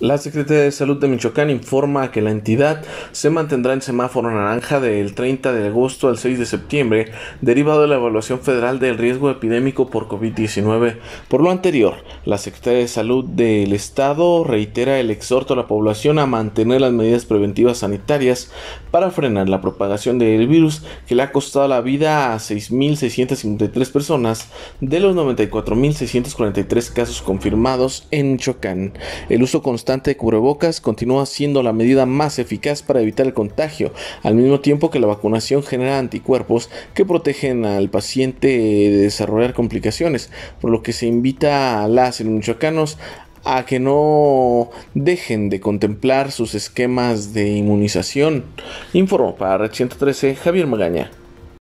La Secretaría de Salud de Michoacán informa que la entidad se mantendrá en semáforo naranja del 30 de agosto al 6 de septiembre, derivado de la evaluación federal del riesgo epidémico por COVID-19. Por lo anterior, la Secretaría de Salud del Estado reitera el exhorto a la población a mantener las medidas preventivas sanitarias para frenar la propagación del virus que le ha costado la vida a 6.653 personas de los 94.643 casos confirmados en Michoacán. El uso constante constante de cubrebocas continúa siendo la medida más eficaz para evitar el contagio, al mismo tiempo que la vacunación genera anticuerpos que protegen al paciente de desarrollar complicaciones, por lo que se invita a las en los michoacanos a que no dejen de contemplar sus esquemas de inmunización. Informo para Red 113 Javier Magaña.